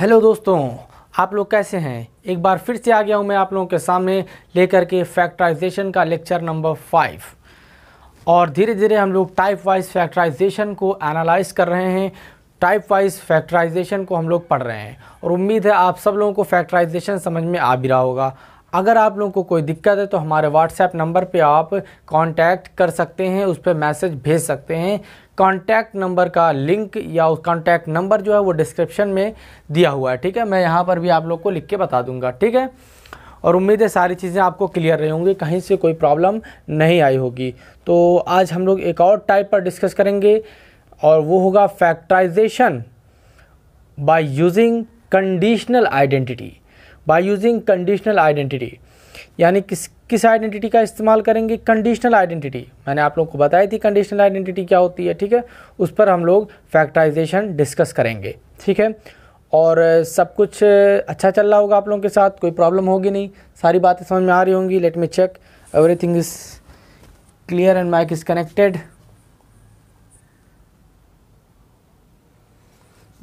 hello दोस्तों आप लोग कैसे हैं एक बार फिर से आ गया हूं मैं आप लोगों के सामने लेकर के फैक्टराइजेशन का लेक्चर नंबर फाइव और धीरे धीरे हम लोग टाइप वाइज फैक्टराइजेशन को एनालाइज कर रहे हैं टाइप वाइज फैक्टराइजेशन को हम लोग पढ़ रहे हैं और उम्मीद है आप सब लोगों को फैक्टराइजेशन समझ में आ भी रहा होगा अगर आप लोगों को कोई दिक्कत है तो हमारे व्हाट्सएप नंबर पे आप कांटेक्ट कर सकते हैं उस पर मैसेज भेज सकते हैं कांटेक्ट नंबर का लिंक या उस कॉन्टैक्ट नंबर जो है वो डिस्क्रिप्शन में दिया हुआ है ठीक है मैं यहाँ पर भी आप लोग को लिख के बता दूंगा ठीक है और उम्मीद है सारी चीज़ें आपको क्लियर रही होंगी कहीं से कोई प्रॉब्लम नहीं आई होगी तो आज हम लोग एक और टाइप पर डिस्कस करेंगे और वो होगा factorization by using conditional identity by using conditional identity यानी किस किस आइडेंटिटी का इस्तेमाल करेंगे कंडीशनल आइडेंटिटी मैंने आप लोगों को बताई थी कंडीशनल आइडेंटिटी क्या होती है ठीक है उस पर हम लोग फैक्टराइजेशन डिस्कस करेंगे ठीक है और सब कुछ अच्छा चल रहा होगा आप लोगों के साथ कोई प्रॉब्लम होगी नहीं सारी बातें समझ में आ रही होंगी let me check everything is clear and mic is connected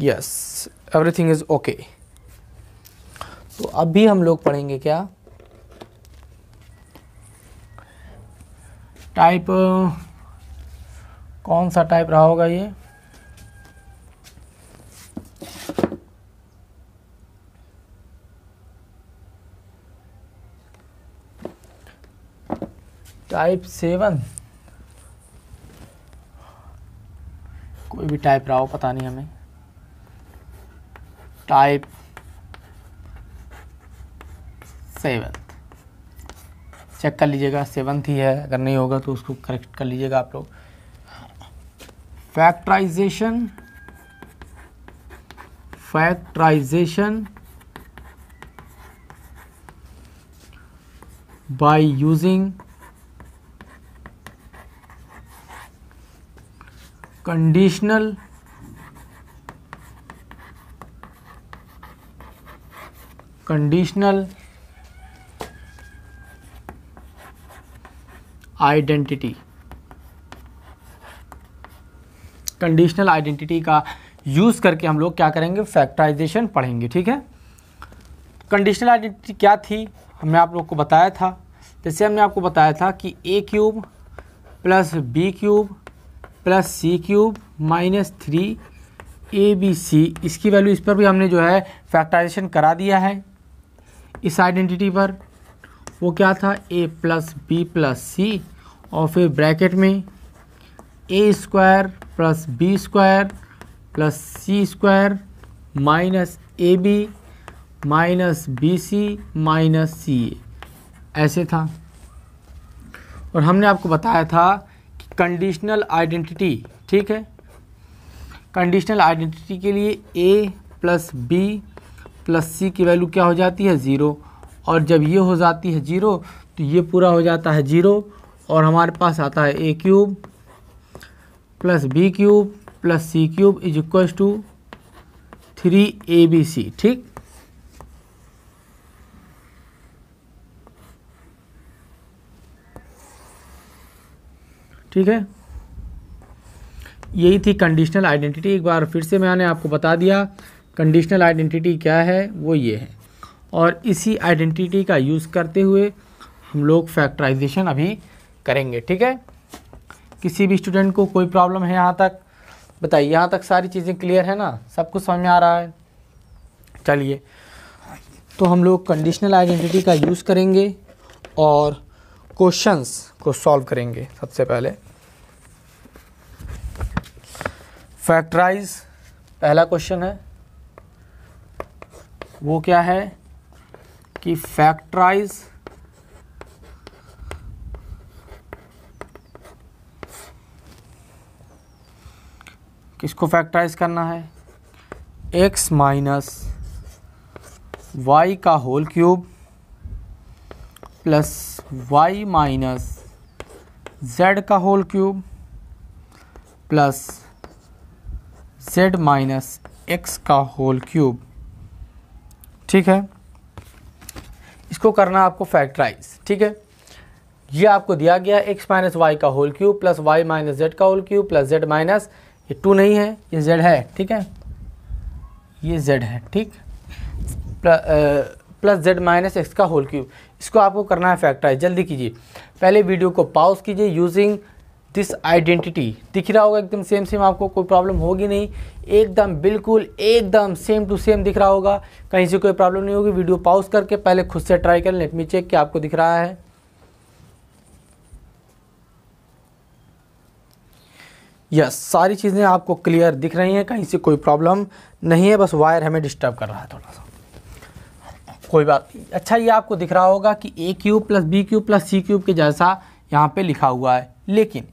yes everything is okay तो अभी हम लोग पढ़ेंगे क्या टाइप कौन सा टाइप रहा होगा ये टाइप सेवन कोई भी टाइप रहा हो पता नहीं हमें टाइप सेवन चेक कर लीजिएगा सेवन्थ ही है अगर नहीं होगा तो उसको करेक्ट कर लीजिएगा आप लोग factorisation factorisation by using conditional conditional identity conditional identity का यूज़ करके हम लोग क्या करेंगे फैक्टराइजेशन पढ़ेंगे ठीक है कंडीशनल आइडेंटिटी क्या थी हमने आप लोग को बताया था जैसे हमने आपको बताया था कि a cube plus B cube plus C cube minus three A B c इसकी वैल्यू इस पर भी हमने जो है फैक्टराइजेशन करा दिया है इस आइडेंटिटी पर वो क्या था a plus B plus c और फिर ब्रैकेट में a square plus B square plus C square minus A B minus B c minus c a ऐसे था और हमने आपको बताया था कि कंडीशनल आइडेंटिटी ठीक है कंडीशनल आइडेंटिटी के लिए a plus B plus c की वैल्यू क्या हो जाती है ज़ीरो और जब ये हो जाती है जीरो तो ये पूरा हो जाता है जीरो और हमारे पास आता है a cube plus B cube plus C cube is equal to three A B c ठीक ठीक है यही थी कंडीशनल आइडेंटिटी एक बार फिर से मैंने आपको बता दिया कंडीशनल आइडेंटिटी क्या है वो ये है और इसी आइडेंटिटी का यूज़ करते हुए हम लोग फैक्टराइजेशन अभी करेंगे ठीक है किसी भी स्टूडेंट को कोई प्रॉब्लम है यहाँ तक बताइए यहाँ तक सारी चीज़ें क्लियर है ना सब कुछ समझ में आ रहा है चलिए तो हम लोग कंडीशनल आइडेंटिटी का यूज़ करेंगे और क्वेश्चंस को सॉल्व करेंगे सबसे पहले फैक्टराइज पहला क्वेश्चन है वो क्या है कि फैक्टराइज किसको फैक्टराइज करना है एक्स माइनस वाई का whole cube plus y minus z का whole cube plus z minus x का होल क्यूब ठीक है इसको करना आपको फैक्टराइज ठीक है ये आपको दिया गया एक्स माइनस वाई का whole cube plus y minus z का whole cube plus z minus ये टू नहीं है ये जेड है ठीक है ये जेड है ठीक प्लस जेड माइनस एक्स का होल क्यूब इसको आपको करना है फैक्टराइज जल्दी कीजिए पहले वीडियो को पॉज कीजिए यूजिंग दिस आइडेंटिटी दिख रहा होगा एकदम सेम सेम आपको कोई प्रॉब्लम होगी नहीं एकदम बिल्कुल एकदम सेम टू सेम दिख रहा होगा कहीं से कोई प्रॉब्लम नहीं होगी वीडियो पॉज करके पहले खुद से ट्राई करें लेट मी चेक कि आपको दिख रहा है यस सारी चीज़ें आपको क्लियर दिख रही हैं कहीं से कोई प्रॉब्लम नहीं है बस वायर हमें डिस्टर्ब कर रहा है थोड़ा सा कोई बात नहीं अच्छा ये आपको दिख रहा होगा कि a cube plus B cube plus C cube के जैसा यहाँ पे लिखा हुआ है लेकिन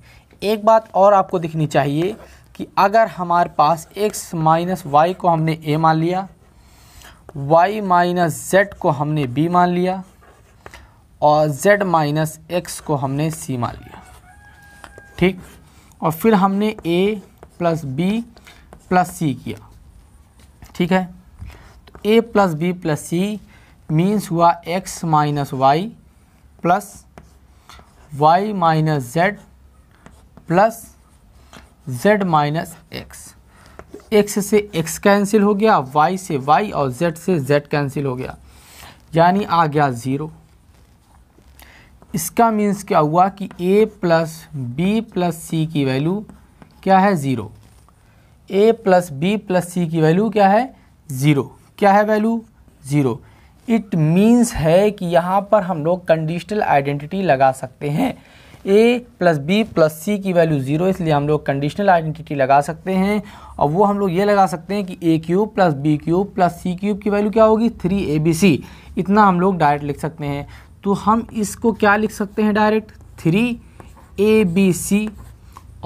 एक बात और आपको दिखनी चाहिए कि अगर हमारे पास x माइनस वाई को हमने a मान लिया y माइनस जेड को हमने b मान लिया और z माइनस एक्स को हमने c मान लिया ठीक और फिर हमने a plus B plus c किया ठीक है तो a plus B plus c means हुआ x minus y plus y minus z plus z minus x x से एक्स कैंसिल हो गया वाई से वाई और जेड से जेड कैंसिल हो गया यानी आ गया ज़ीरो इसका मीन्स क्या हुआ कि a plus B plus c की वैल्यू क्या है zero a plus B plus c की वैल्यू क्या है ज़ीरो क्या है वैल्यू ज़ीरो इट मीन्स है कि यहाँ पर हम लोग कंडीशनल आइडेंटिटी लगा सकते हैं ए प्लस बी प्लस सी की वैल्यू ज़ीरो इसलिए हम लोग कंडीशनल आइडेंटिटी लगा सकते हैं और वो हम लोग ये लगा सकते हैं कि a cube plus B cube plus C cube की वैल्यू क्या होगी थ्री ए बी सी इतना हम लोग डायरेक्ट लिख सकते हैं तो हम इसको क्या लिख सकते हैं direct three A B C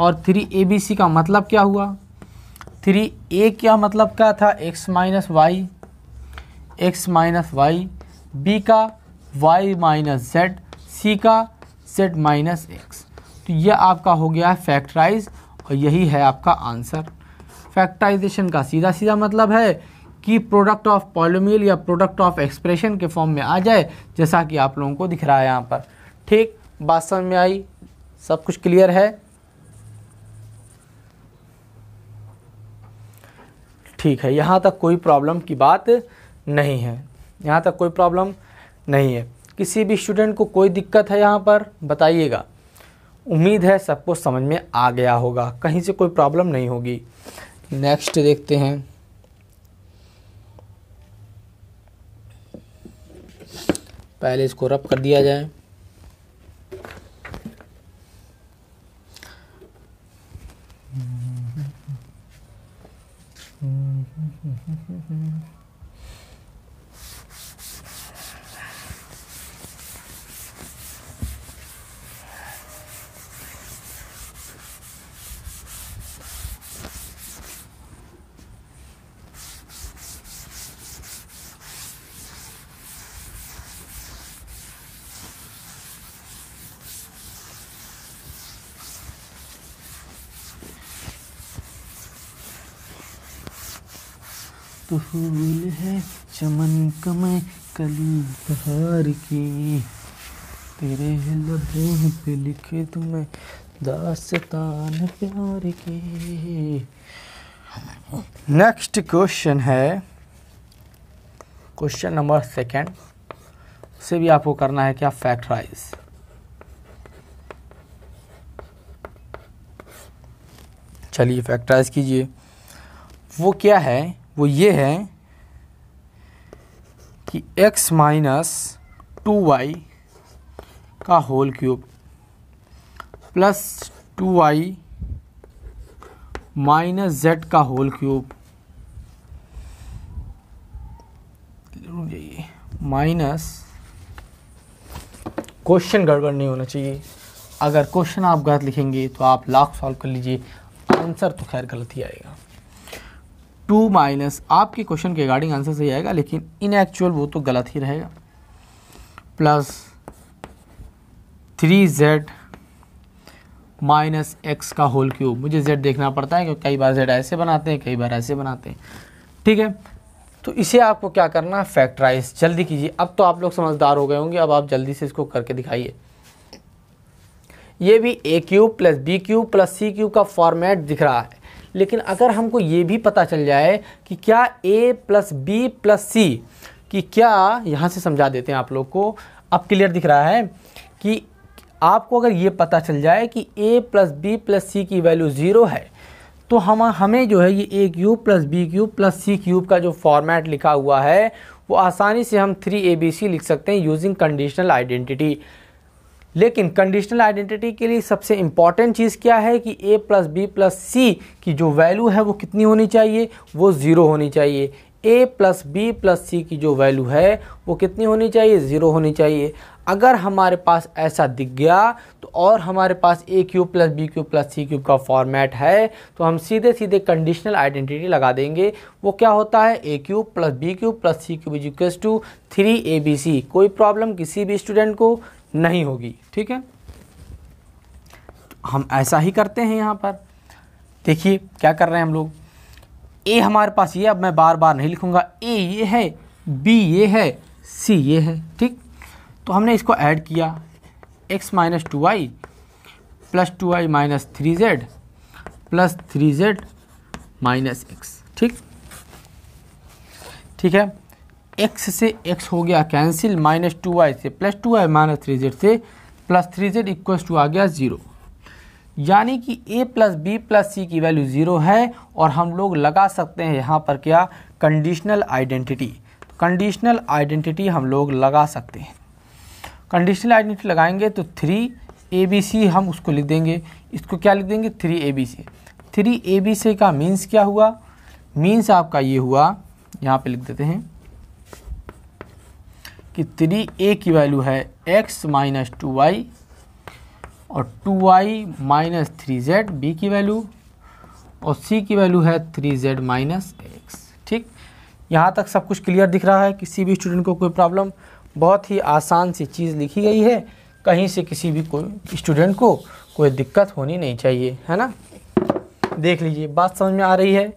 और थ्री ए बी सी का मतलब क्या हुआ थ्री ए क्या मतलब क्या था x minus y x minus y b का वाई माइनस जेड सी का जेड माइनस एक्स तो ये आपका हो गया है फैक्टराइज और यही है आपका आंसर फैक्टराइजेशन का सीधा सीधा मतलब है कि प्रोडक्ट ऑफ पॉलोमील या प्रोडक्ट ऑफ एक्सप्रेशन के फॉर्म में आ जाए जैसा कि आप लोगों को दिख रहा है यहाँ पर ठीक बात समझ में आई सब कुछ क्लियर है ठीक है यहाँ तक कोई प्रॉब्लम की बात नहीं है यहाँ तक कोई प्रॉब्लम नहीं है किसी भी स्टूडेंट को कोई दिक्कत है यहाँ पर बताइएगा उम्मीद है सबको समझ में आ गया होगा कहीं से कोई प्रॉब्लम नहीं होगी नेक्स्ट देखते हैं पहले इसको रब कर दिया जाए फूल है चमन कमय कली बहार की तेरे लबों पे लिखे तुम्हें दास्तान प्यार की नेक्स्ट क्वेश्चन है क्वेश्चन नंबर सेकंड उसे भी आपको करना है क्या फैक्टराइज चलिए फैक्टराइज कीजिए वो क्या है वो ये है कि x माइनस टू वाई का whole cube plus two Y minus z का होल क्यूब माइनस क्वेश्चन गड़बड़ नहीं होना चाहिए अगर क्वेश्चन आप गलत लिखेंगे तो आप लाख सॉल्व कर लीजिए आंसर तो खैर गलत ही आएगा टू माइनस आपके क्वेश्चन के रिगार्डिंग आंसर सही आएगा लेकिन इन एक्चुअल वो तो गलत ही रहेगा plus three z minus x का होल क्यूब मुझे जेड देखना पड़ता है क्योंकि कई बार जेड ऐसे बनाते हैं कई बार ऐसे बनाते हैं ठीक है तो इसे आपको क्या करना है फैक्टराइज जल्दी कीजिए अब तो आप लोग समझदार हो गए होंगे अब आप जल्दी से इसको करके दिखाइए ये भी a cube plus B cube plus C cube का फॉर्मेट दिख रहा है लेकिन अगर हमको ये भी पता चल जाए कि क्या a plus B plus c कि क्या यहाँ से समझा देते हैं आप लोग को अब क्लियर दिख रहा है कि आपको अगर ये पता चल जाए कि a plus B plus c की वैल्यू ज़ीरो है तो हम हमें जो है ये ए cube plus B cube plus सी क्यूब का जो फॉर्मेट लिखा हुआ है वो आसानी से हम थ्री ए बी सी लिख सकते हैं यूजिंग कंडीशनल आइडेंटिटी लेकिन कंडीशनल आइडेंटिटी के लिए सबसे इम्पॉर्टेंट चीज़ क्या है कि a plus B plus c की जो वैल्यू है वो कितनी होनी चाहिए वो ज़ीरो होनी चाहिए a plus B plus c की जो वैल्यू है वो कितनी होनी चाहिए ज़ीरो होनी चाहिए अगर हमारे पास ऐसा दिख गया तो और हमारे पास a cube plus B cube plus C cube का फॉर्मेट है तो हम सीधे सीधे कंडीशनल आइडेंटिटी लगा देंगे वो क्या होता है a cube plus B cube plus C cube is equals to three A B c कोई प्रॉब्लम किसी भी स्टूडेंट को नहीं होगी ठीक है हम ऐसा ही करते हैं यहाँ पर देखिए क्या कर रहे हैं हम लोग ए हमारे पास ये अब मैं बार बार नहीं लिखूंगा ए ये है बी ये है सी ये है ठीक तो हमने इसको ऐड किया x minus two Y plus two आई minus three z plus three z minus x ठीक ठीक है एक्स से एक्स हो गया कैंसिल माइनस टू वाई से plus two Y minus three z से plus three z equal to आ गया ज़ीरो यानी कि a plus B plus c की वैल्यू ज़ीरो है और हम लोग लगा सकते हैं यहाँ पर क्या कंडीशनल आइडेंटिटी कंडीशनल आइडेंटिटी हम लोग लगा सकते हैं कंडीशनल आइडेंटिटी लगाएंगे तो थ्री ए बी सी हम उसको लिख देंगे इसको क्या लिख देंगे three A B c three A B C का मीन्स क्या हुआ मीन्स आपका ये हुआ यहाँ पे लिख देते हैं कि थ्री ए की वैल्यू है एक्स माइनस टू वाई और two Y minus three Z B की वैल्यू और सी की वैल्यू है थ्री जेड माइनस एक्स ठीक यहाँ तक सब कुछ क्लियर दिख रहा है किसी भी स्टूडेंट को कोई प्रॉब्लम बहुत ही आसान सी चीज़ लिखी गई है कहीं से किसी भी कोई स्टूडेंट को कोई दिक्कत होनी नहीं चाहिए है ना देख लीजिए बात समझ में आ रही है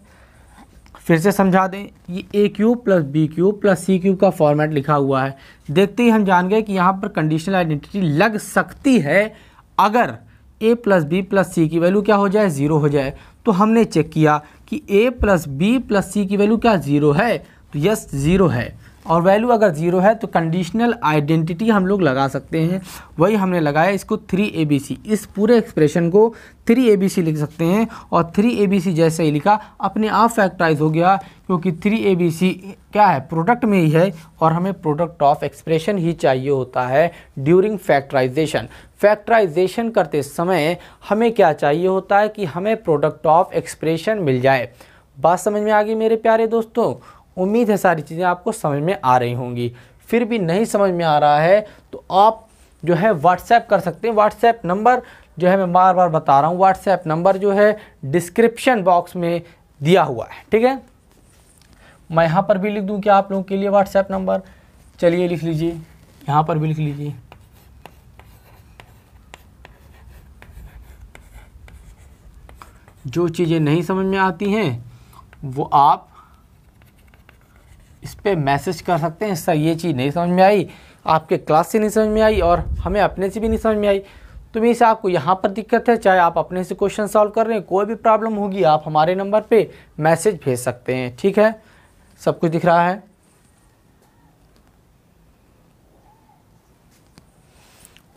फिर से समझा दें ये ए cube plus B cube plus सी क्यूब का फॉर्मेट लिखा हुआ है देखते ही हम जान गए कि यहाँ पर कंडीशनल आइडेंटिटी लग सकती है अगर a plus B plus c की वैल्यू क्या हो जाए ज़ीरो हो जाए तो हमने चेक किया कि a plus B plus c की वैल्यू क्या ज़ीरो है तो यस ज़ीरो है और वैल्यू अगर ज़ीरो है तो कंडीशनल आइडेंटिटी हम लोग लगा सकते हैं वही हमने लगाया इसको थ्री ए बी सी इस पूरे एक्सप्रेशन को थ्री ए बी सी लिख सकते हैं और थ्री ए बी सी जैसे ही लिखा अपने आप फैक्टराइज हो गया क्योंकि थ्री ए बी सी क्या है प्रोडक्ट में ही है और हमें प्रोडक्ट ऑफ एक्सप्रेशन ही चाहिए होता है ड्यूरिंग फैक्टराइजेशन फैक्टराइजेशन करते समय हमें क्या चाहिए होता है कि हमें प्रोडक्ट ऑफ एक्सप्रेशन मिल जाए बात समझ में आ गई मेरे प्यारे दोस्तों उम्मीद है सारी चीज़ें आपको समझ में आ रही होंगी फिर भी नहीं समझ में आ रहा है तो आप जो है व्हाट्सएप कर सकते हैं व्हाट्सएप नंबर जो है मैं बार बार बता रहा हूँ व्हाट्सएप नंबर जो है डिस्क्रिप्शन बॉक्स में दिया हुआ है ठीक है मैं यहाँ पर भी लिख दूँ कि आप लोगों के लिए व्हाट्सएप नंबर चलिए लिख लीजिए यहाँ पर भी लिख लीजिए जो चीज़ें नहीं समझ में आती हैं वो आप इस पर मैसेज कर सकते हैं सर ये चीज़ नहीं समझ में आई आपके क्लास से नहीं समझ में आई और हमें अपने से भी नहीं समझ में आई तो मेरे से आपको यहाँ पर दिक्कत है चाहे आप अपने से क्वेश्चन सॉल्व कर रहे हैं कोई भी प्रॉब्लम होगी आप हमारे नंबर पे मैसेज भेज सकते हैं ठीक है सब कुछ दिख रहा है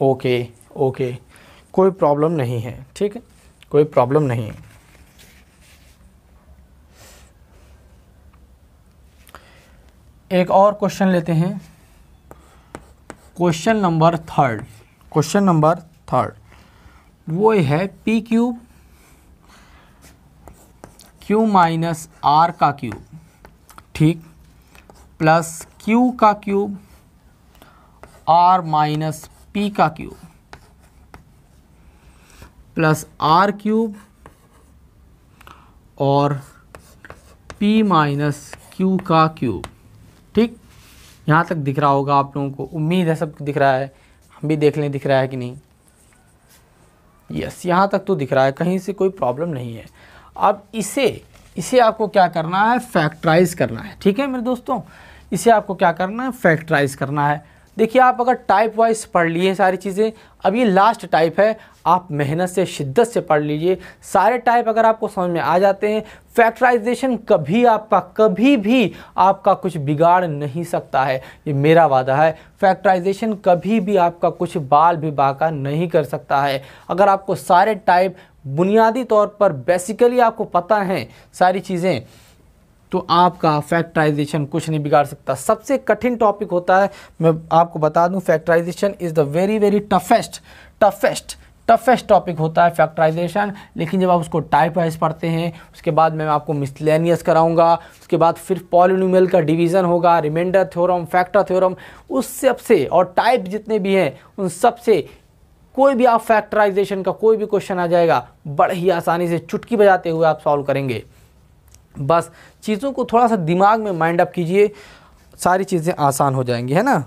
ओके ओके कोई प्रॉब्लम नहीं है ठीक है कोई प्रॉब्लम नहीं है एक और क्वेश्चन लेते हैं question number third question number third वो है p cube q minus r का क्यूब ठीक प्लस क्यू का क्यूब आर माइनस पी का क्यूब प्लस आर क्यूब और पी माइनस क्यू का क्यूब ठीक यहाँ तक दिख रहा होगा आप लोगों को उम्मीद है सब दिख रहा है हम भी देख लें दिख रहा है कि नहीं यस यहाँ तक तो दिख रहा है कहीं से कोई प्रॉब्लम नहीं है अब इसे इसे आपको क्या करना है फैक्टराइज करना है ठीक है मेरे दोस्तों इसे आपको क्या करना है फैक्टराइज करना है देखिए आप अगर टाइप वाइज पढ़ लिए सारी चीज़ें अब ये लास्ट टाइप है आप मेहनत से शिद्दत से पढ़ लीजिए सारे टाइप अगर आपको समझ में आ जाते हैं फैक्टराइजेशन कभी आपका कभी भी आपका कुछ बिगाड़ नहीं सकता है ये मेरा वादा है फैक्टराइजेशन कभी भी आपका कुछ बाल भी बाका नहीं कर सकता है अगर आपको सारे टाइप बुनियादी तौर पर बेसिकली आपको पता हैं सारी चीज़ें तो आपका फैक्टराइजेशन कुछ नहीं बिगाड़ सकता सबसे कठिन टॉपिक होता है मैं आपको बता दूं factorisation is the very very toughest toughest toughest topic होता है फैक्टराइजेशन लेकिन जब आप उसको टाइप वाइज पढ़ते हैं उसके बाद मैं आपको मिसलेनियस कराऊंगा उसके बाद फिर पॉलिनोमियल का डिवीज़न होगा रिमाइंडर थ्योरम फैक्टर थ्योरम उस सबसे और टाइप जितने भी हैं उन सबसे कोई भी आप फैक्टराइजेशन का कोई भी क्वेश्चन आ जाएगा बड़े ही आसानी से चुटकी बजाते हुए आप सॉल्व करेंगे बस चीज़ों को थोड़ा सा दिमाग में माइंड अप कीजिए सारी चीज़ें आसान हो जाएंगी है ना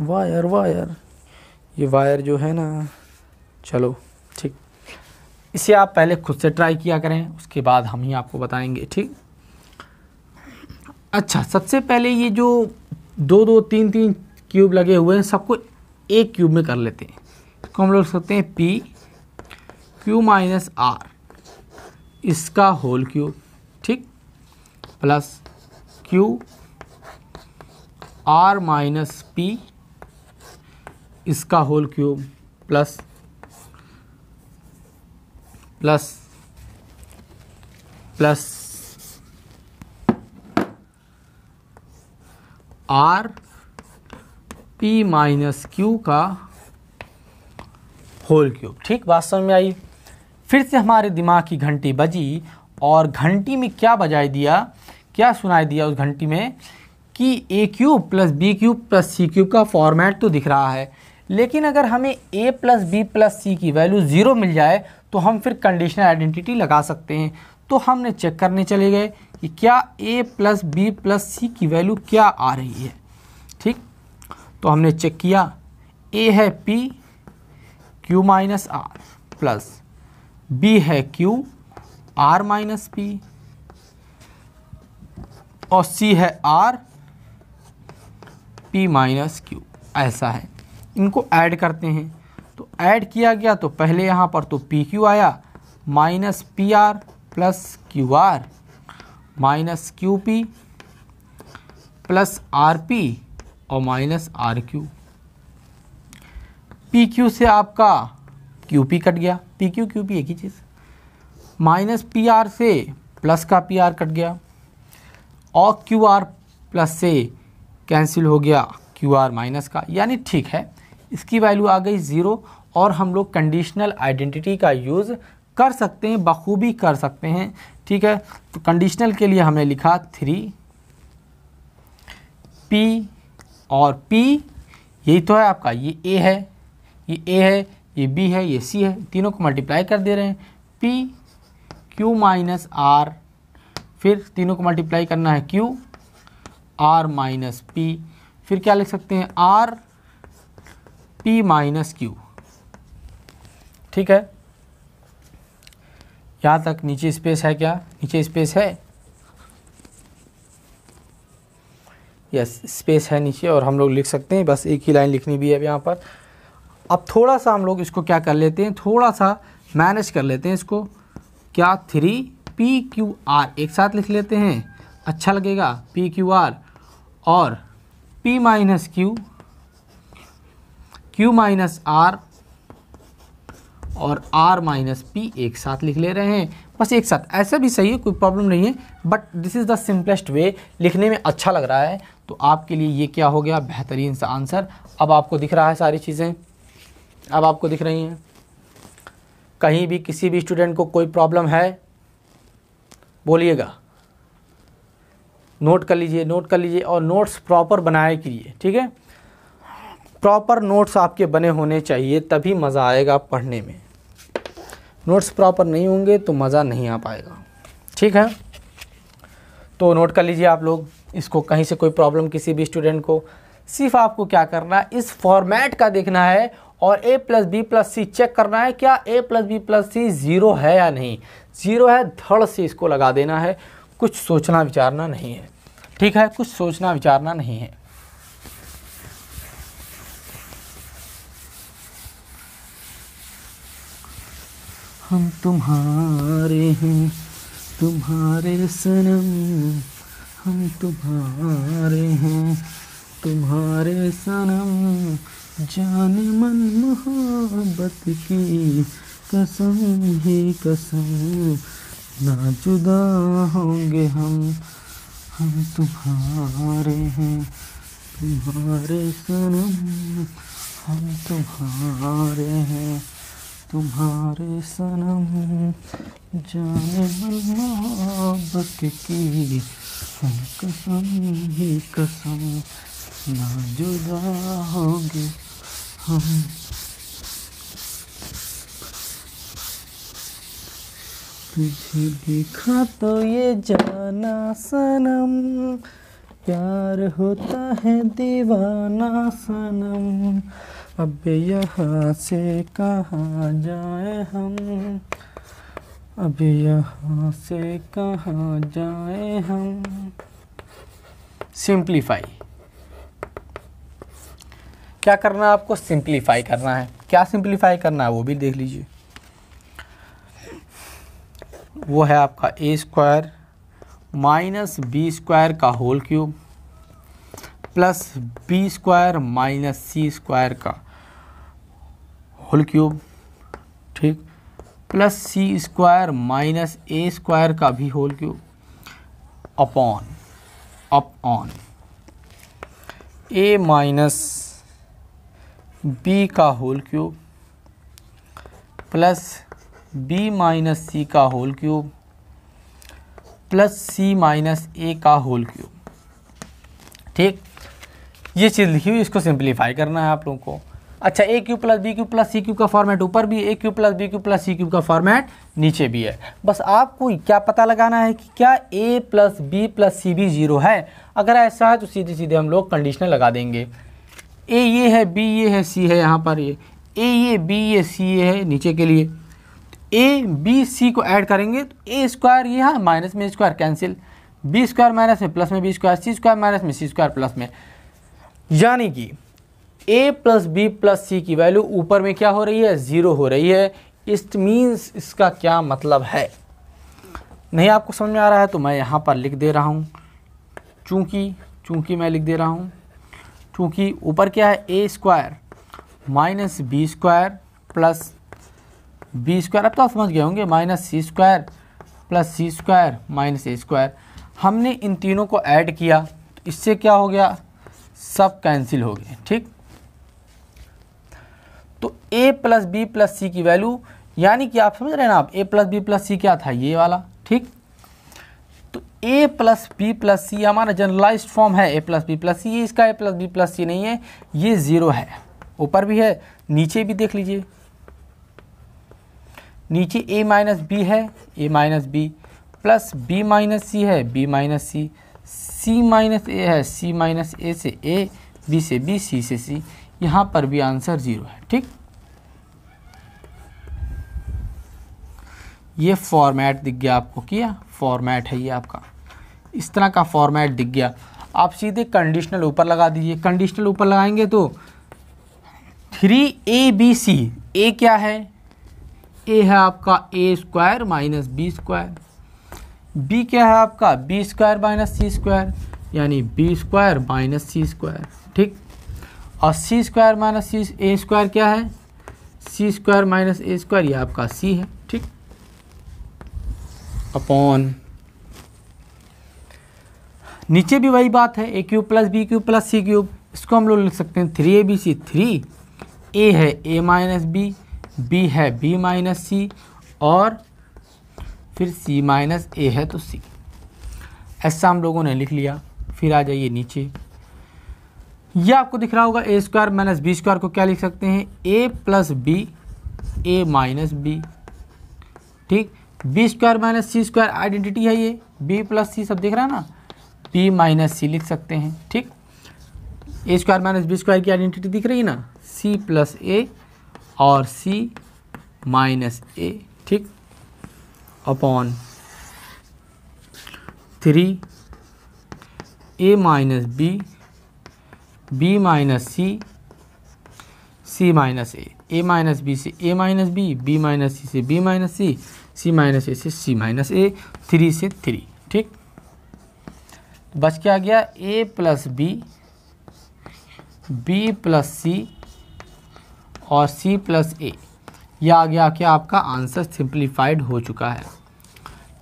वायर वायर ये वायर जो है ना चलो ठीक इसे आप पहले खुद से ट्राई किया करें उसके बाद हम ही आपको बताएंगे ठीक अच्छा सबसे पहले ये जो दो दो तीन तीन क्यूब लगे हुए हैं सबको एक क्यूब में कर लेते हैं इसको हम लोग सकते हैं पी क्यू माइनस आर इसका होल क्यूब ठीक plus q r minus p इसका whole cube plus plus plus r p minus q का होल क्यूब ठीक वास्तव में आई फिर से हमारे दिमाग की घंटी बजी और घंटी में क्या बजाई दिया क्या सुनाई दिया उस घंटी में कि a cube plus B cube plus C cube का फॉर्मेट तो दिख रहा है लेकिन अगर हमें a plus B plus c की वैल्यू ज़ीरो मिल जाए तो हम फिर कंडीशनल आइडेंटिटी लगा सकते हैं तो हमने चेक करने चले गए कि क्या a plus B plus c की वैल्यू क्या आ रही है ठीक तो हमने चेक किया ए है p Q minus r plus b है क्यू आर माइनस पी और सी है आर पी माइनस क्यू ऐसा है इनको ऐड करते हैं तो ऐड किया गया तो पहले यहाँ पर तो पी क्यू आया minus p r plus q r minus q p plus r p और minus r q p q से आपका क्यू पी कट गया पी क्यू क्यू पी एक ही चीज़ माइनस पी आर से प्लस का पी आर कट गया और क्यू आर प्लस से कैंसिल हो गया क्यू आर माइनस का यानी ठीक है इसकी वैल्यू आ गई ज़ीरो और हम लोग कंडीशनल आइडेंटिटी का यूज़ कर सकते हैं बखूबी कर सकते हैं ठीक है तो कंडीशनल के लिए हमने लिखा थ्री पी और पी यही तो है आपका ये ए है ये ए है ये बी है ये सी है तीनों को मल्टीप्लाई कर दे रहे हैं पी क्यू माइनस आर फिर तीनों को मल्टीप्लाई करना है क्यू आर माइनस पी फिर क्या लिख सकते हैं आर पी माइनस क्यू ठीक है यहाँ तक नीचे स्पेस है क्या नीचे स्पेस है यस स्पेस है नीचे और हम लोग लिख सकते हैं बस एक ही लाइन लिखनी भी है अब यहाँ पर अब थोड़ा सा हम लोग इसको क्या कर लेते हैं थोड़ा सा मैनेज कर लेते हैं इसको क्या थ्री पी क्यू आर एक साथ लिख लेते हैं अच्छा लगेगा पी क्यू आर और p minus q q minus r और आर माइनस पी एक साथ लिख ले रहे हैं बस एक साथ ऐसा भी सही है कोई प्रॉब्लम नहीं है but this is the simplest way लिखने में अच्छा लग रहा है तो आपके लिए ये क्या हो गया बेहतरीन सा आंसर अब आपको दिख रहा है सारी चीज़ें अब आपको दिख रही हैं कहीं भी किसी भी स्टूडेंट को कोई प्रॉब्लम है बोलिएगा नोट कर लीजिए नोट कर लीजिए और नोट्स प्रॉपर बनाए कीजिए ठीक है प्रॉपर नोट्स आपके बने होने चाहिए तभी मज़ा आएगा पढ़ने में नोट्स प्रॉपर नहीं होंगे तो मज़ा नहीं आ पाएगा ठीक है तो नोट कर लीजिए आप लोग इसको कहीं से कोई प्रॉब्लम किसी भी स्टूडेंट को सिर्फ आपको क्या करना है इस फॉर्मेट का देखना है और a plus B plus c check करना है क्या a plus B plus c zero है या नहीं ज़ीरो है धड़ से इसको लगा देना है कुछ सोचना विचारना नहीं है ठीक है कुछ सोचना विचारना नहीं है हम तुम्हारे हैं तुम्हारे सनम हम तुम्हारे हैं तुम्हारे सनम जान मन मोहब्बत की कसम ही कसम ना जुदा होंगे हम हम तुम्हारे हैं तुम्हारे सनम हम तुम्हारे हैं तुम्हारे सनम जाने मन मोहब्बत की हम कसम ही कसम ना जुदा होगी हम तुझे देखा तो ये जाना सनम प्यार होता है दीवाना सनम अब यहाँ से कहाँ जाए हम अब यहाँ से कहाँ जाए हम सिंप्लीफाई क्या करना है आपको सिंप्लीफाई करना है क्या सिंप्लीफाई करना है वो भी देख लीजिए वो है आपका a square minus b square का whole cube plus B square minus c square का होल क्यूब ठीक plus C square minus a square का भी whole cube upon up on a minus b का whole cube plus b minus c का whole cube plus c minus a का whole cube ठीक ये चीज़ लिखी हुई इसको सिंप्लीफाई करना है आप लोगों को अच्छा a cube plus B cube plus C cube का फॉर्मेट ऊपर भी a cube plus B cube plus C cube का फॉर्मेट नीचे भी है बस आपको क्या पता लगाना है कि क्या a plus B plus c भी जीरो है अगर ऐसा है तो सीधे सीधे हम लोग कंडीशनर लगा देंगे ए ये है बी ये है सी है यहाँ पर ये ए ये बी ये सी ये है नीचे के लिए ए बी सी को ऐड करेंगे तो ए स्क्वायर ये है माइनस में square cancel b square minus में प्लस में b square c square minus में सी स्क्वायर प्लस में यानी कि a plus B plus c की वैल्यू ऊपर में क्या हो रही है ज़ीरो हो रही है इस मीन्स इसका क्या मतलब है नहीं आपको समझ में आ रहा है तो मैं यहाँ पर लिख दे रहा हूँ चूँकि चूँकि मैं लिख दे रहा हूँ क्योंकि ऊपर क्या है a square minus b square plus B square अब तो आप समझ गए होंगे minus c square plus C square minus a square हमने इन तीनों को ऐड किया तो इससे क्या हो गया सब कैंसिल हो गए ठीक तो a plus B plus c की वैल्यू यानी कि आप समझ रहे हैं ना आप a plus B plus c क्या था ये वाला ठीक ए प्लस बी प्लस सी हमारा जनरलाइज फॉर्म है a plus B plus c इसका a plus B plus c नहीं है ये ज़ीरो है ऊपर भी है नीचे भी देख लीजिए नीचे ए माइनस बी है a minus b plus b minus c है b minus c c minus a है सी माइनस ए से ए बी से बी सी से सी यहाँ पर भी आंसर ज़ीरो है ठीक ये फॉर्मेट दिख गया आपको किया फॉर्मेट है ये आपका इस तरह का फॉर्मेट दिख गया आप सीधे कंडीशनल ऊपर लगा दीजिए कंडीशनल ऊपर लगाएंगे तो थ्री ए बी सी ए क्या है ए है आपका a square minus b square b क्या है आपका b square minus c square यानी b square minus c square ठीक और सी स्क्वायर माइनस सी ए स्क्वायर क्या है c square minus a square ये आपका सी है ठीक अपॉन नीचे भी वही बात है a cube plus B cube plus C cube इसको हम लोग लिख सकते हैं three A B c three a है ए माइनस बी बी है बी माइनस सी और फिर सी माइनस ए है तो सी ऐसा हम लोगों ने लिख लिया फिर आ जाइए नीचे ये आपको दिख रहा होगा a square minus b square को क्या लिख सकते हैं ए plus b a minus b ठीक b square minus c square identity है ये बी प्लस सी सब दिख रहा है ना पी माइनस सी लिख सकते हैं ठीक a square minus b square की आइडेंटिटी दिख रही है ना सी प्लस ए और सी माइनस ए ठीक upon three a minus b b minus c c minus a a minus b से a minus b b minus c से b minus c c minus a से c minus a three से three बच के आ गया a plus b b plus c और c plus ए यह आ गया कि आपका आंसर सिंप्लीफाइड हो चुका है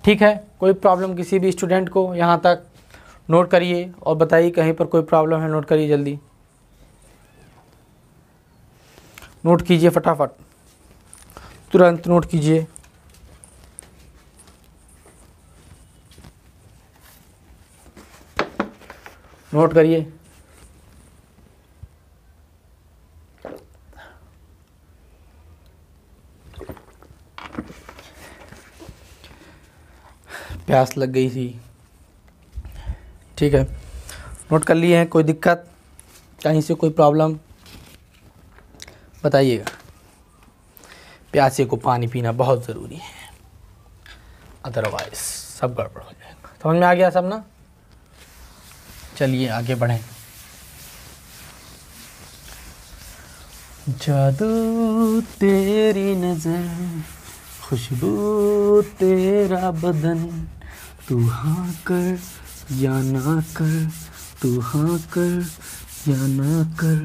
ठीक है कोई प्रॉब्लम किसी भी स्टूडेंट को यहाँ तक नोट करिए और बताइए कहीं पर कोई प्रॉब्लम है नोट करिए जल्दी नोट कीजिए फटाफट तुरंत नोट कीजिए नोट करिए प्यास लग गई थी ठीक है नोट कर लिए हैं कोई दिक्कत कहीं से कोई प्रॉब्लम बताइएगा प्यासे को पानी पीना बहुत ज़रूरी है अदरवाइज सब गड़बड़ हो जाएगा समझ में आ गया सब ना चलिए आगे बढ़ें जादू तेरी नज़र खुशबू तेरा बदन तू हाँ कर या ना कर तू हाँ कर या ना कर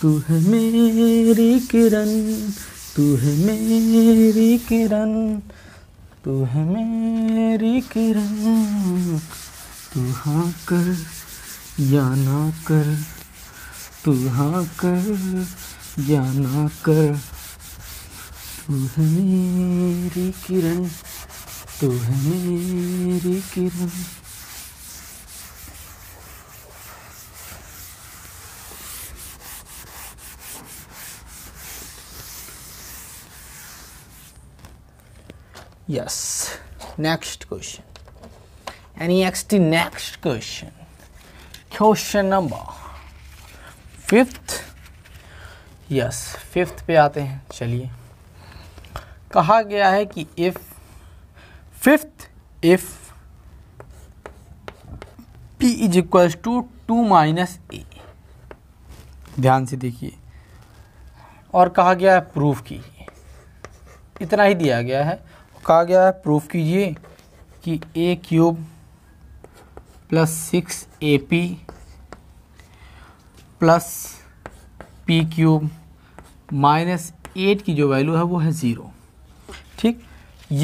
तू है मेरी किरण तू है मेरी किरण तू है मेरी किरण तू हाँ कर या ना कर तू हाँ कर या ना कर तू है मेरी किरण तू है मेरी Kiran yes next question any x t next question question number fifth yes fifth पे आते हैं चलिए कहा गया है कि if fifth if p is equal to two minus a ध्यान से देखिए और कहा गया है प्रूफ कीजिए इतना ही दिया गया है कहा गया है प्रूफ कीजिए कि a cube plus six a p plus p cube minus eight की जो वैल्यू है वो है ज़ीरो ठीक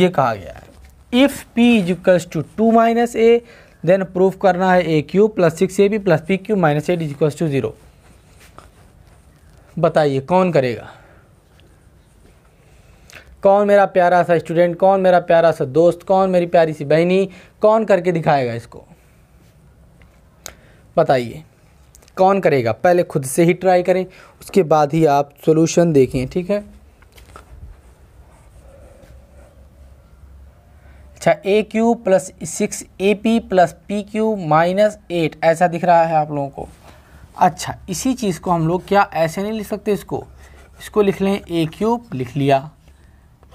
ये कहा गया है if p equals to two minus a then proof करना है a cube plus six a b plus p cube minus eight equals to zero बताइए कौन करेगा कौन मेरा प्यारा सा स्टूडेंट कौन मेरा प्यारा सा दोस्त कौन मेरी प्यारी सी बहनी कौन करके दिखाएगा इसको बताइए कौन करेगा पहले खुद से ही ट्राई करें उसके बाद ही आप सोल्यूशन देखें ठीक है अच्छा a cube plus six a p plus p Q minus eight ऐसा दिख रहा है आप लोगों को अच्छा इसी चीज़ को हम लोग क्या ऐसे नहीं लिख सकते इसको इसको लिख लें ए क्यूब लिख लिया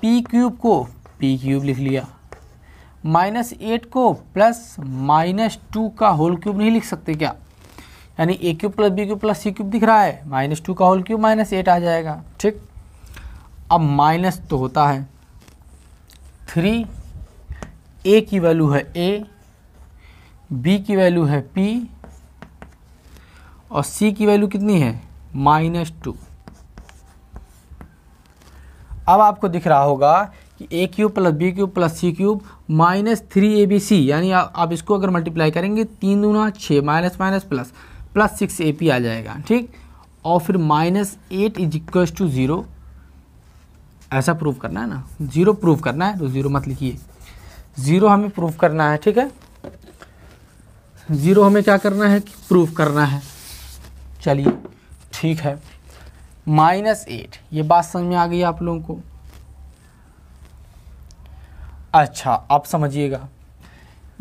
पी क्यूब को पी क्यूब लिख लिया माइनस एट को प्लस माइनस टू का होल क्यूब नहीं लिख सकते क्या यानी ए cube plus B cube plus सी क्यूब दिख रहा है माइनस टू का होल क्यूब माइनस एट आ जाएगा ठीक अब माइनस तो होता है थ्री ए की वैल्यू है ए बी की वैल्यू है पी और सी की वैल्यू कितनी है माइनस टू अब आपको दिख रहा होगा कि a cube plus B cube plus C cube minus three A B c यानी आप इसको अगर मल्टीप्लाई करेंगे तीन दूना छः minus minus plus plus six a p आ जाएगा ठीक और फिर minus eight is equal to zero ऐसा प्रूफ करना है ना ज़ीरो प्रूफ करना है तो ज़ीरो मत लिखिए ज़ीरो हमें प्रूफ करना है ठीक है ज़ीरो हमें क्या करना है प्रूफ करना है चलिए ठीक है माइनस एट ये बात समझ में आ गई आप लोगों को अच्छा आप समझिएगा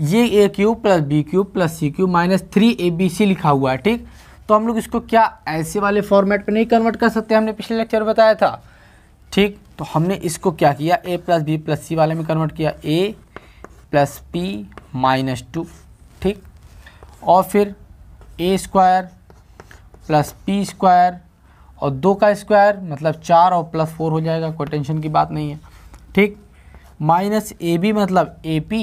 ये ए cube plus B cube plus C cube minus three A B c लिखा हुआ है ठीक तो हम लोग इसको क्या ऐसे वाले फॉर्मेट पे नहीं कन्वर्ट कर सकते हमने पिछले लेक्चर में बताया था ठीक तो हमने इसको क्या किया a plus B plus c वाले में कन्वर्ट किया a plus p minus two ठीक और फिर a square plus p square और दो का स्क्वायर मतलब चार और प्लस फोर हो जाएगा कोई टेंशन की बात नहीं है ठीक माइनस ए बी मतलब a p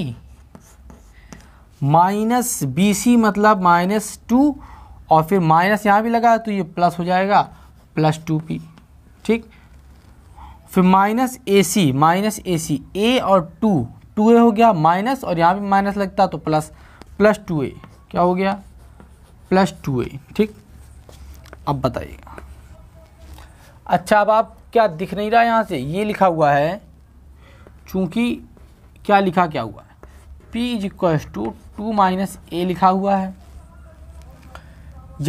minus B c मतलब माइनस टू और फिर माइनस यहाँ भी लगा तो ये प्लस हो जाएगा प्लस टू पी ठीक फिर माइनस ए सी माइनस ए सी ए और टू टू ए हो गया माइनस और यहाँ भी माइनस लगता तो प्लस प्लस टू ए क्या हो गया प्लस टू ए ठीक अब बताइएगा अच्छा अब आप क्या दिख नहीं रहा यहाँ से ये लिखा हुआ है चूँकि क्या लिखा क्या हुआ है p is equal to two minus a लिखा हुआ है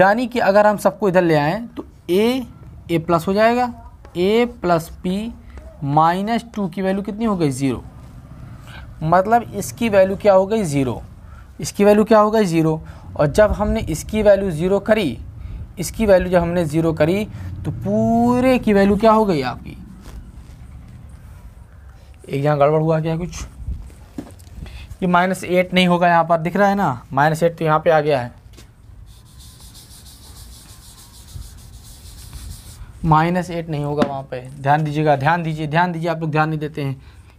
यानी कि अगर हम सबको इधर ले आएँ तो ए ए प्लस हो जाएगा a plus p minus two की वैल्यू कितनी हो गई ज़ीरो मतलब इसकी वैल्यू क्या हो गई ज़ीरो इसकी वैल्यू क्या हो गई ज़ीरो और जब हमने इसकी वैल्यू ज़ीरो करी इसकी वैल्यू जब हमने ज़ीरो करी तो पूरे की वैल्यू क्या हो गई आपकी एक यहाँ गड़बड़ हुआ क्या कुछ ये माइनस एट नहीं होगा यहाँ पर दिख रहा है ना माइनस एट तो यहाँ पे आ गया है माइनस एट नहीं होगा वहाँ पे ध्यान दीजिएगा ध्यान दीजिए ध्यान दीजिए आप लोग ध्यान नहीं देते हैं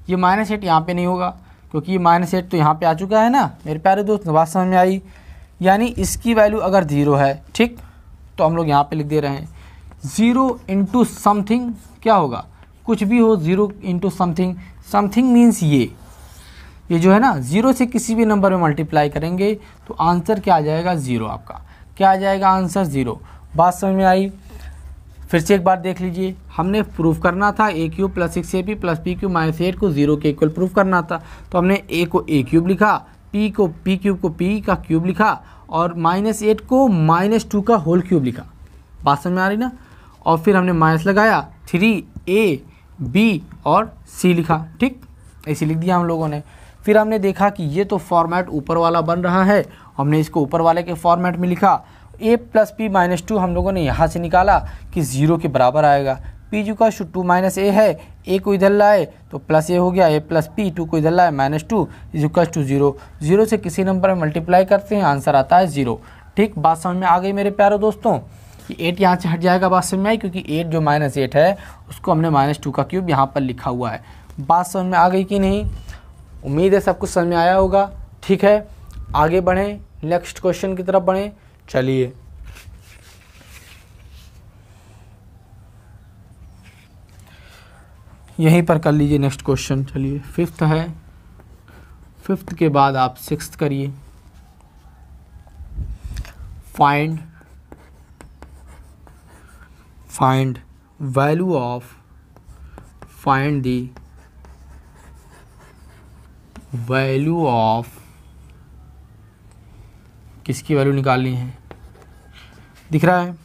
ये माइनस एट यहाँ पे नहीं होगा क्योंकि ये माइनस एट तो यहाँ पे आ चुका है ना मेरे प्यारे दोस्त बात समझ में आई यानी इसकी वैल्यू अगर ज़ीरो है ठीक तो हम लोग यहाँ पे लिख दे रहे हैं ज़ीरो इंटू समथिंग क्या होगा कुछ भी हो zero into something something means ये ये जो है ना ज़ीरो से किसी भी नंबर में मल्टीप्लाई करेंगे तो आंसर क्या आ जाएगा ज़ीरो आपका क्या आ जाएगा आंसर ज़ीरो बात समझ में आई फिर से एक बार देख लीजिए हमने प्रूफ करना था a cube plus six a p plus p cube minus eight को जीरो के इक्वल प्रूफ करना था तो हमने ए को ए क्यूब लिखा पी को पी क्यूब को पी का क्यूब लिखा और माइनस एट को माइनस टू का होल क्यूब लिखा बात समझ में आ रही ना और फिर हमने माइनस लगाया थ्री ए बी और सी लिखा ठीक ऐसे लिख दिया हम लोगों ने फिर हमने देखा कि ये तो फॉर्मेट ऊपर वाला बन रहा है हमने इसको ऊपर वाले के फॉर्मेट में लिखा a plus p minus two हम लोगों ने यहाँ से निकाला कि ज़ीरो के बराबर आएगा पी जू का शू टू माइनस ए है ए को इधर लाए तो प्लस ए हो गया ए प्लस पी टू को इधर लाए minus two equal to zero zero से किसी नंबर में मल्टीप्लाई करते हैं आंसर आता है ज़ीरो ठीक बात समझ में आ गई मेरे प्यारे दोस्तों कि एट यहाँ से हट जाएगा बात समझ में आई क्योंकि एट जो माइनस एट है उसको हमने माइनस टू का क्यूब यहाँ पर लिखा हुआ है बात समझ में आ गई कि नहीं उम्मीद है सब कुछ समझ में आया होगा ठीक है आगे बढ़ें नेक्स्ट क्वेश्चन की तरफ बढ़ें चलिए यहीं पर कर लीजिए नेक्स्ट क्वेश्चन चलिए फिफ्थ है फिफ्थ के बाद आप सिक्स करिए find find value of find the value of किसकी वैल्यू निकालनी है दिख रहा है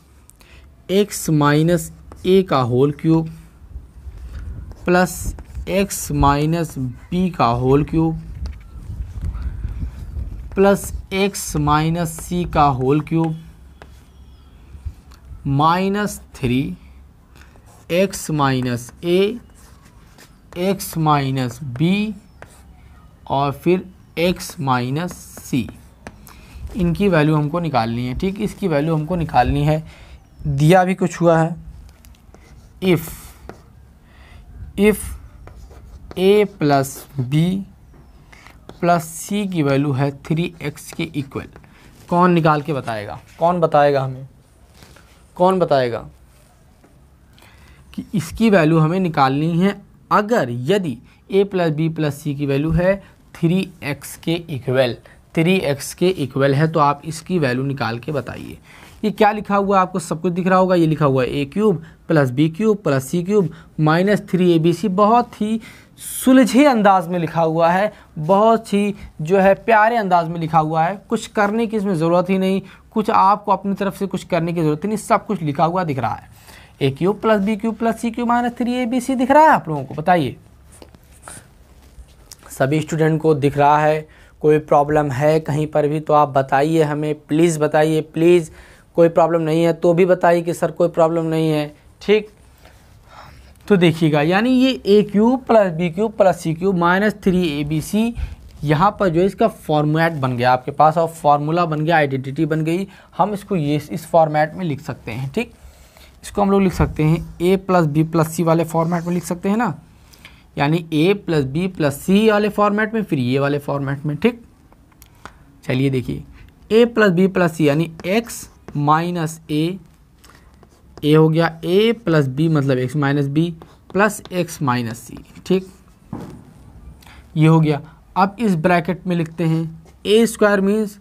एक्स माइनस ए का whole cube plus x minus b का whole cube plus x minus c का whole cube minus three x minus a x minus b और फिर एक्स माइनस सी इनकी वैल्यू हमको निकालनी है ठीक इसकी वैल्यू हमको निकालनी है दिया भी कुछ हुआ है if if a plus B plus c की वैल्यू है थ्री एक्स के इक्वल कौन निकाल के बताएगा कौन बताएगा हमें कौन बताएगा कि इसकी वैल्यू हमें निकालनी है अगर यदि a plus B plus c की वैल्यू है थ्री एक्स के इक्वल थ्री एक्स के इक्वल है तो आप इसकी वैल्यू निकाल के बताइए ये क्या लिखा हुआ है आपको सब कुछ दिख रहा होगा ये लिखा हुआ है a cube plus B cube plus C cube minus three A B c बहुत ही सुलझे अंदाज में लिखा हुआ है बहुत ही जो है प्यारे अंदाज में लिखा हुआ है कुछ करने की इसमें ज़रूरत ही नहीं कुछ आपको अपनी तरफ से कुछ करने की ज़रूरत नहीं सब कुछ लिखा हुआ दिख रहा है a cube plus b cube plus c cube minus three A B c दिख रहा है आप लोगों को बताइए सभी स्टूडेंट को दिख रहा है कोई प्रॉब्लम है कहीं पर भी तो आप बताइए हमें प्लीज़ बताइए प्लीज़ कोई प्रॉब्लम नहीं है तो भी बताइए कि सर कोई प्रॉब्लम नहीं है ठीक तो देखिएगा यानी ये a cube plus b cube plus c cube minus three A B c यहाँ पर जो इसका फॉर्मेट बन गया आपके पास और फार्मूला बन गया आइडेंटिटी बन गई हम इसको ये इस फॉर्मेट में लिख सकते हैं ठीक इसको हम लोग लिख सकते हैं ए प्लस बी प्लस सी वाले फॉर्मेट में लिख सकते हैं ना यानी a plus B plus c वाले फॉर्मेट में फिर ये वाले फॉर्मेट में ठीक चलिए देखिए a plus B plus c यानी एक्स माइनस ए ए हो गया ए प्लस बी मतलब x minus b plus x minus c ठीक ये हो गया अब इस ब्रैकेट में लिखते हैं a square means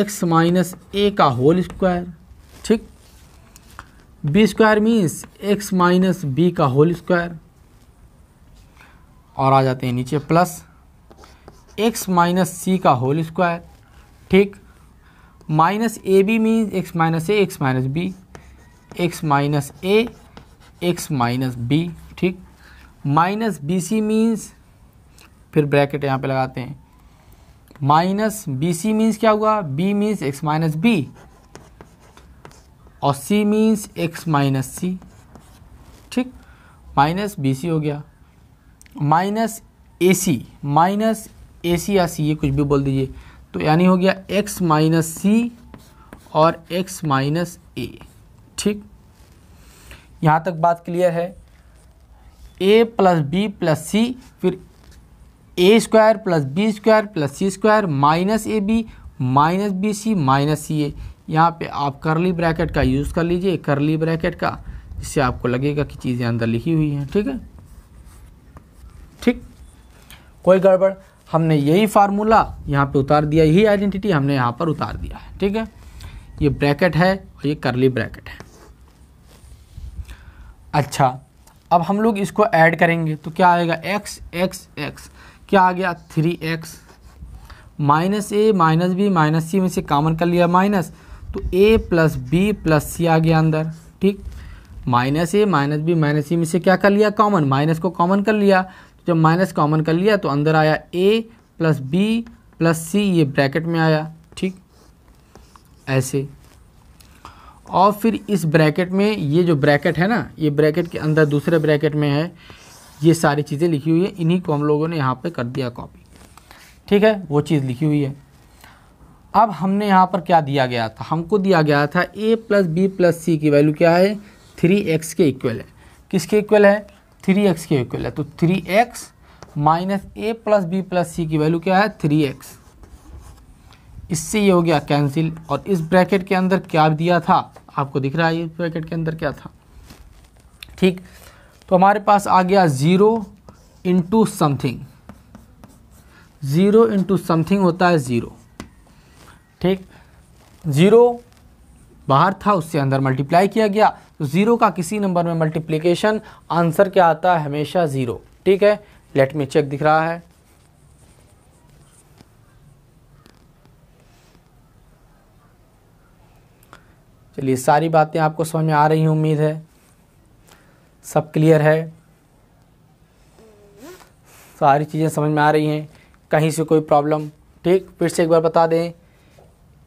x minus a का होल स्क्वायर ठीक b square means x minus b का होल स्क्वायर और आ जाते हैं नीचे प्लस एक्स माइनस सी का होल स्क्वायर ठीक minus A b means x minus a x minus b x minus a x minus b ठीक माइनस बी सी मीन्स फिर ब्रैकेट यहाँ पे लगाते हैं माइनस बी सी मीन्स क्या हुआ b means x minus b और c means x minus c ठीक माइनस बी सी हो गया माइनस ए सी माइनस ए सी या सी ये कुछ भी बोल दीजिए तो यानी हो गया एक्स माइनस सी और एक्स माइनस ए ठीक यहाँ तक बात क्लियर है a plus B plus c फिर a square plus B square plus C square minus A B minus B c minus c a यहाँ पर आप करली ब्रैकेट का यूज़ कर लीजिए करली ब्रैकेट का इससे आपको लगेगा कि चीज़ें अंदर लिखी हुई हैं ठीक है ठीक कोई गड़बड़ हमने यही फार्मूला यहाँ पे उतार दिया यही आइडेंटिटी हमने यहाँ पर उतार दिया है ठीक है ये ब्रैकेट है और ये करली ब्रैकेट है अच्छा अब हम लोग इसको ऐड करेंगे तो क्या आएगा एक्स एक्स एक्स क्या आ गया three x minus a minus b minus c में से कामन कर लिया माइनस तो a plus B plus c आ गया अंदर ठीक minus a minus b minus c में से क्या कर लिया कॉमन माइनस को कॉमन कर लिया जब माइनस कॉमन कर लिया तो अंदर आया a plus B plus c ये ब्रैकेट में आया ठीक ऐसे और फिर इस ब्रैकेट में ये जो ब्रैकेट है ना ये ब्रैकेट के अंदर दूसरे ब्रैकेट में है ये सारी चीज़ें लिखी हुई है इन्हीं को हम लोगों ने यहाँ पे कर दिया कॉपी ठीक है वो चीज़ लिखी हुई है अब हमने यहाँ पर क्या दिया गया था हमको दिया गया था a plus B plus c की वैल्यू क्या है थ्री एक्स के इक्वल है किसके इक्वल है थ्री एक्स के इक्वल है तो three x minus a plus B plus c की वैल्यू क्या है थ्री एक्स इससे ये हो गया कैंसिल और इस ब्रैकेट के अंदर क्या दिया था आपको दिख रहा है इस ब्रैकेट के अंदर क्या था ठीक तो हमारे पास आ गया zero into something zero into something होता है ज़ीरो ठीक ज़ीरो बाहर था उससे अंदर मल्टीप्लाई किया गया तो ज़ीरो का किसी नंबर में मल्टीप्लीकेशन आंसर क्या आता है हमेशा ज़ीरो ठीक है लेट मी चेक दिख रहा है चलिए सारी बातें आपको समझ में आ रही उम्मीद है सब क्लियर है सारी चीज़ें समझ में आ रही हैं कहीं से कोई प्रॉब्लम ठीक फिर से एक बार बता दें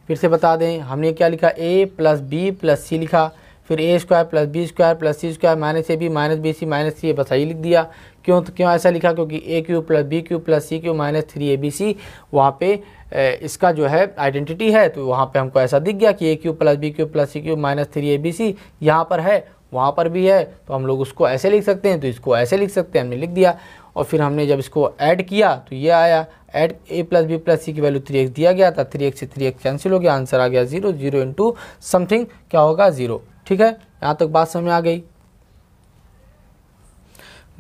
फिर से बता दें हमने क्या लिखा a plus B plus c लिखा फिर a square plus B square plus C square minus A B minus B c minus c a बस यही लिख दिया क्यों तो क्यों ऐसा लिखा क्योंकि a cube plus b cube plus c cube minus three A B c वहाँ पर इसका जो है आइडेंटिटी है तो वहाँ पे हमको ऐसा दिख गया कि a cube plus b cube plus c cube minus three A B c यहाँ पर है वहाँ पर भी है तो हम लोग उसको ऐसे लिख सकते हैं तो इसको ऐसे लिख सकते हैं हमने लिख दिया और फिर हमने जब इसको ऐड किया तो ये आया add a plus B plus c की वैल्यू थ्री एक्स दिया गया था थ्री एक्स से थ्री एक्स कैंसिल हो गया आंसर आ गया जीरो जीरो इंटू समथिंग क्या होगा ज़ीरो ठीक है यहाँ तक बात समझ आ गई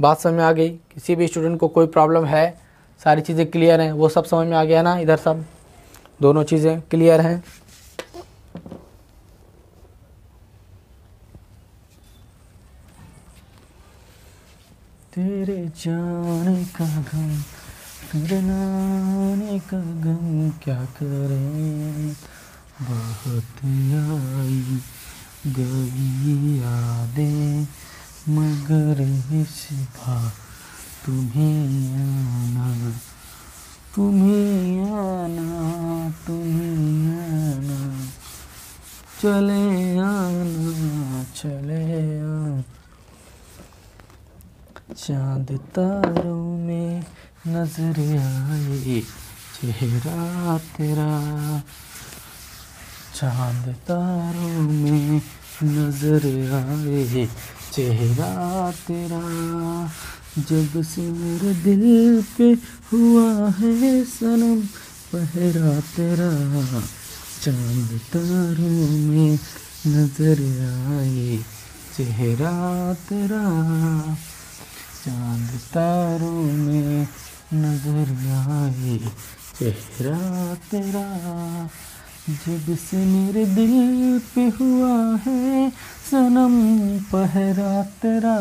बात समझ में आ गई किसी भी स्टूडेंट को कोई प्रॉब्लम है सारी चीज़ें क्लियर हैं वो सब समझ में आ गया ना इधर सब दोनों चीज़ें क्लियर हैं तेरे जाने का गम तेरे नाने का गम क्या करें बहुत आई गई यादें मगर सिवा तुम्हें आना तुम्हें आना तुम्हें आना चले आना चले आना चांद तारों में नजर आए चेहरा तेरा चांद तारों में नजर आए चेहरा तेरा जब से मेरे दिल पे हुआ है सनम पहरा तेरा चांद तारों में नजर आए चेहरा तेरा चांद तारों में नजर आए चेहरा तेरा जब से मेरे दिल पे हुआ है सनम पहरा तेरा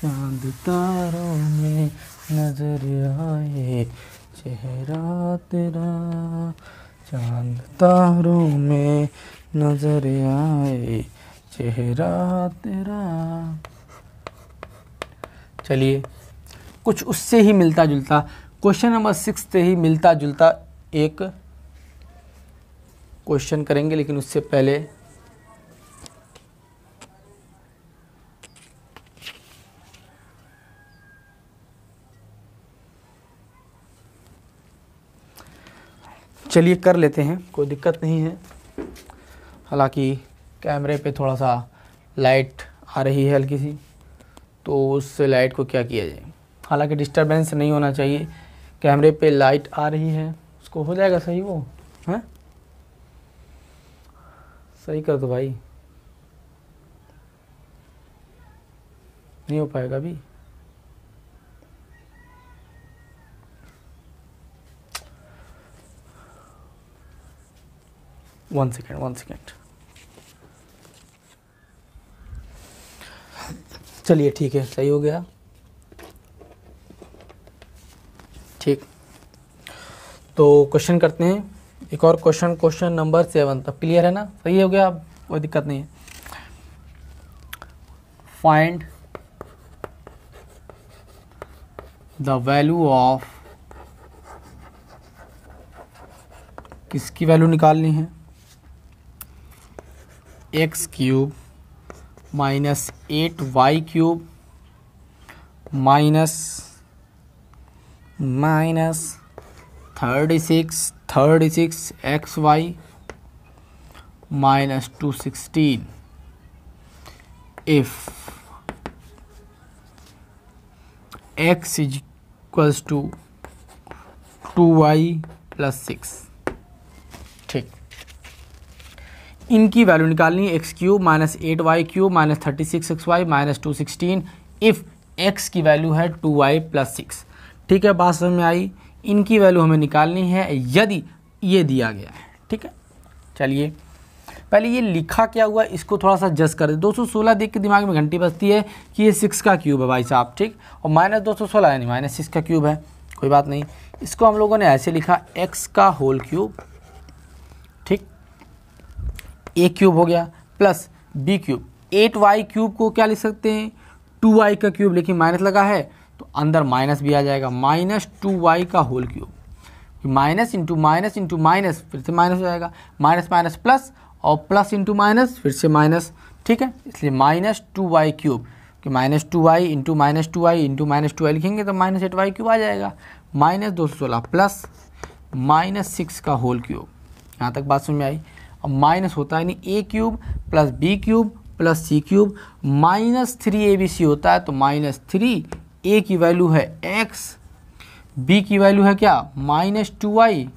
चांद तारों में नजर आए चेहरा तेरा चांद तारों में नजर आए चेहरा तेरा चलिए कुछ उससे ही मिलता जुलता क्वेश्चन नंबर सिक्स से ही मिलता जुलता एक क्वेश्चन करेंगे लेकिन उससे पहले चलिए कर लेते हैं कोई दिक्कत नहीं है हालांकि कैमरे पे थोड़ा सा लाइट आ रही है हल्की सी तो उस लाइट को क्या किया जाए हालांकि डिस्टर्बेंस नहीं होना चाहिए कैमरे पे लाइट आ रही है उसको हो जाएगा सही वो हैं सही कर दो तो भाई नहीं हो पाएगा अभी वन सेकेंड वन सेकेंड चलिए ठीक है सही हो गया ठीक तो क्वेश्चन करते हैं एक और क्वेश्चन क्वेश्चन नंबर सेवन तक क्लियर है ना सही हो गया अब कोई दिक्कत नहीं है फाइंड द वैल्यू ऑफ किसकी वैल्यू निकालनी है x cube minus eight Y cube minus minus thirty six thirty six x Y minus two sixteen if x is equals to two Y plus six ठीक इनकी value निकालनी है x cube minus eight Y cube minus thirty six x Y minus two sixteen if x की value है two Y plus six ठीक है बात समझ में आई इनकी वैल्यू हमें निकालनी है यदि ये दिया गया है ठीक है चलिए पहले ये लिखा क्या हुआ इसको थोड़ा सा जज कर दे दो सौ सोलह देख के दिमाग में घंटी बजती है कि ये सिक्स का क्यूब है भाई साहब ठीक और माइनस दो सौ सोलह यानी माइनस सिक्स का क्यूब है कोई बात नहीं इसको हम लोगों ने ऐसे लिखा एक्स का होल क्यूब ए क्यूब हो गया plus B cube eight Y cube को क्या लिख सकते हैं टू वाई का क्यूब लेकिन माइनस लगा है तो अंदर माइनस भी आ जाएगा माइनस टू वाई का whole cube minus into minus into minus फिर से माइनस हो जाएगा माइनस माइनस प्लस और प्लस इंटू माइनस फिर से माइनस ठीक है इसलिए माइनस टू वाई क्यूब कि minus two Y into minus two Y into minus two Y लिखेंगे तो माइनस एट वाई क्यूब आ जाएगा माइनस दो सौ सोलह प्लस माइनस सिक्स का होल क्यूब यहाँ तक बात समझ में आई माइनस होता है यानी ए cube plus B cube plus C cube minus three A B C होता है तो माइनस थ्री ए की वैल्यू है एक्स बी की वैल्यू है क्या माइनस टू वाई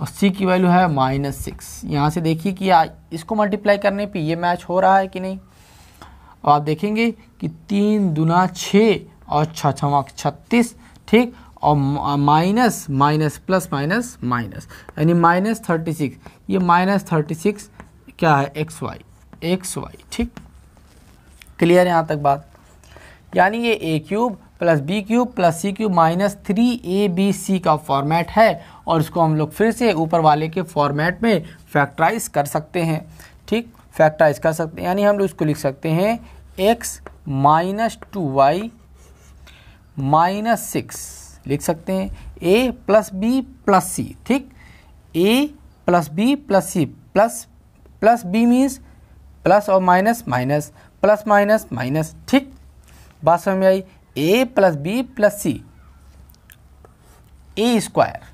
और सी की वैल्यू है माइनस सिक्स यहाँ से देखिए कि आ, इसको मल्टीप्लाई करने पे ये मैच हो रहा है कि नहीं और आप देखेंगे कि तीन दुना छः और छः छवा छत्तीस ठीक और minus minus plus minus minus यानी माइनस थर्टी सिक्स ये माइनस थर्टी सिक्स क्या है एक्स वाई एक्स वाई ठीक क्लियर यहाँ तक बात यानी ये ए cube plus B cube plus C cube minus three A B C का फॉर्मेट है और इसको हम लोग फिर से ऊपर वाले के फॉर्मेट में फैक्टराइज कर सकते हैं ठीक फैक्टराइज कर सकते हैं यानी हम लोग इसको लिख सकते हैं X minus two Y minus six लिख सकते हैं ए प्लस बी प्लस सी ठीक ए plus B plus C plus plus B means plus और minus minus plus minus minus ठीक बात समझ में आई A plus B plus C A square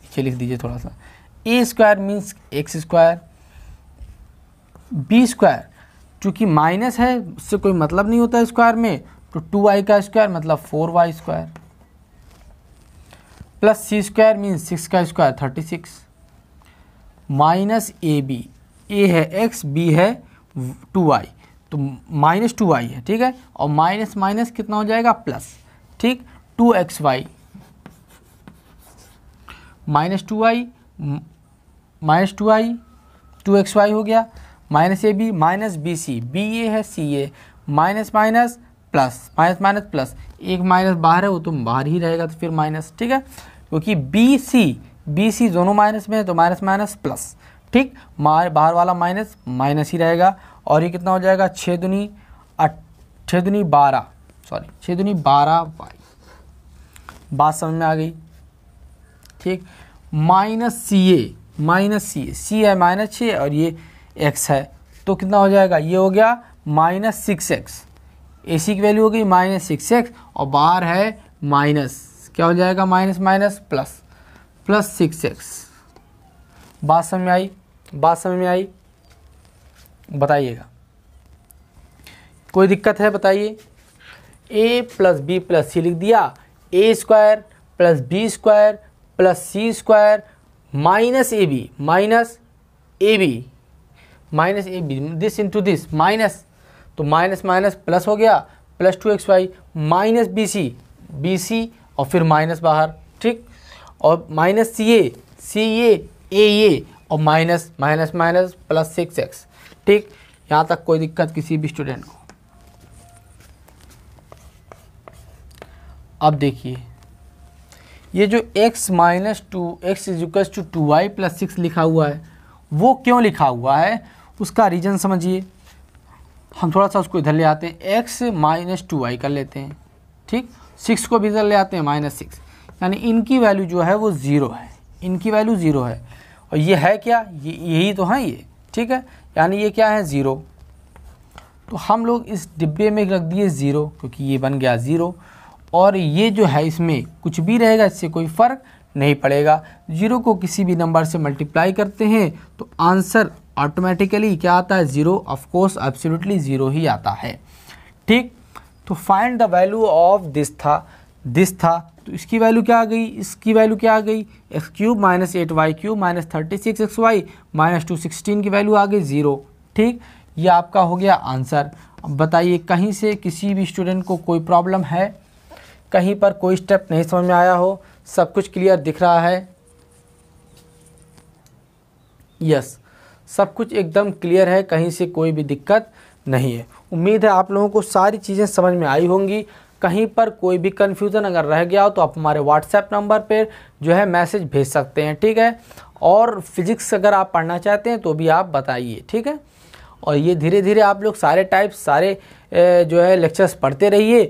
देखिए लिख दीजिए थोड़ा सा A square means X square B square चूँकि माइनस है उससे कोई मतलब नहीं होता स्क्वायर में तो टू वाई का स्क्वायर मतलब फोर वाई स्क्वायर प्लस सी स्क्वायर मीन्स सिक्स का square thirty six minus A B A है एक्स बी है टू आई तो माइनस टू आई है ठीक है और माइनस माइनस कितना हो जाएगा प्लस ठीक two X Y minus two आई minus two Y two X Y हो गया minus A B minus B C B A है C A minus minus plus minus minus plus एक माइनस बाहर है वो तो बाहर ही रहेगा तो फिर माइनस ठीक है क्योंकि बी सी बी सी दोनों माइनस में है तो माइनस माइनस प्लस ठीक बाहर वाला माइनस माइनस ही रहेगा और ये कितना हो जाएगा छः दुनी छः दुनी बारह सॉरी छः दुनी बारह वाई बात समझ में आ गई ठीक minus c A minus c ए सी है माइनस छः और ये एक्स है तो कितना हो जाएगा ये हो गया minus six X A C की वैल्यू हो गई माइनस सिक्स एक्स और बाहर है माइनस क्या हो जाएगा minus minus plus plus six X बात समझ में आई बात समझ में आई बताइएगा कोई दिक्कत है बताइए A plus B plus C लिख दिया A square plus B square plus C square minus A B minus A B minus A B this into this minus तो माइनस माइनस प्लस हो गया plus two X Y minus B C B सी और फिर minus बाहर ठीक और minus c A C A A A और minus minus minus plus six X ठीक यहाँ तक कोई दिक्कत किसी भी स्टूडेंट को अब देखिए ये जो x minus two X equals to two Y plus six लिखा हुआ है वो क्यों लिखा हुआ है उसका रीज़न समझिए हम थोड़ा सा उसको इधर ले आते हैं एक्स माइनस टू वाई कर लेते हैं ठीक सिक्स को भी इधर ले आते हैं माइनस सिक्स यानी इनकी वैल्यू जो है वो ज़ीरो है इनकी वैल्यू ज़ीरो है और ये है क्या ये यही तो है ये ठीक है यानी ये क्या है ज़ीरो तो हम लोग इस डिब्बे में रख दिए ज़ीरो क्योंकि ये बन गया ज़ीरो और ये जो है इसमें कुछ भी रहेगा इससे कोई फ़र्क नहीं पड़ेगा ज़ीरो को किसी भी नंबर से मल्टीप्लाई करते हैं तो आंसर ऑटोमेटिकली क्या आता है ज़ीरो ऑफकोर्स एब्सोल्युटली ज़ीरो ही आता है ठीक तो find the value of this था दिस था तो इसकी वैल्यू क्या आ गई इसकी वैल्यू क्या आ गई X cube minus eight Y cube minus thirty six x Y minus two sixteen की वैल्यू आ गई ज़ीरो ठीक ये आपका हो गया आंसर अब बताइए कहीं से किसी भी स्टूडेंट को कोई प्रॉब्लम है कहीं पर कोई स्टेप नहीं समझ में आया हो सब कुछ क्लियर दिख रहा है यस सब कुछ एकदम क्लियर है कहीं से कोई भी दिक्कत नहीं है उम्मीद है आप लोगों को सारी चीज़ें समझ में आई होंगी कहीं पर कोई भी कन्फ्यूज़न अगर रह गया हो तो आप हमारे व्हाट्सएप नंबर पर जो है मैसेज भेज सकते हैं ठीक है और फिजिक्स अगर आप पढ़ना चाहते हैं तो भी आप बताइए ठीक है और ये धीरे धीरे आप लोग सारे टाइप सारे जो है लेक्चर्स पढ़ते रहिए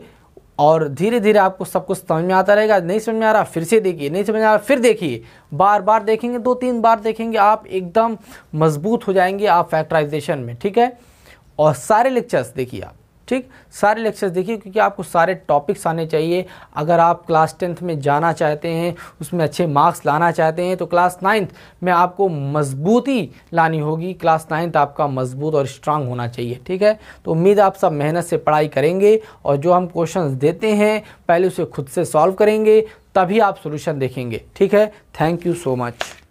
और धीरे धीरे आपको सब कुछ समझ में आता रहेगा नहीं समझ में आ रहा फिर से देखिए नहीं समझ में आ रहा फिर देखिए बार बार देखेंगे दो तीन बार देखेंगे आप एकदम मजबूत हो जाएंगे आप फैक्टराइजेशन में ठीक है और सारे लेक्चर्स देखिए आप ठीक सारे लेक्चर्स देखिए क्योंकि आपको सारे टॉपिक्स आने चाहिए अगर आप क्लास टेंथ में जाना चाहते हैं उसमें अच्छे मार्क्स लाना चाहते हैं तो क्लास नाइन्थ में आपको मजबूती लानी होगी क्लास नाइन्थ आपका मजबूत और स्ट्रांग होना चाहिए ठीक है तो उम्मीद आप सब मेहनत से पढ़ाई करेंगे और जो हम क्वेश्चन देते हैं पहले उसे खुद से सॉल्व करेंगे तभी आप सोल्यूशन देखेंगे ठीक है थैंक यू सो मच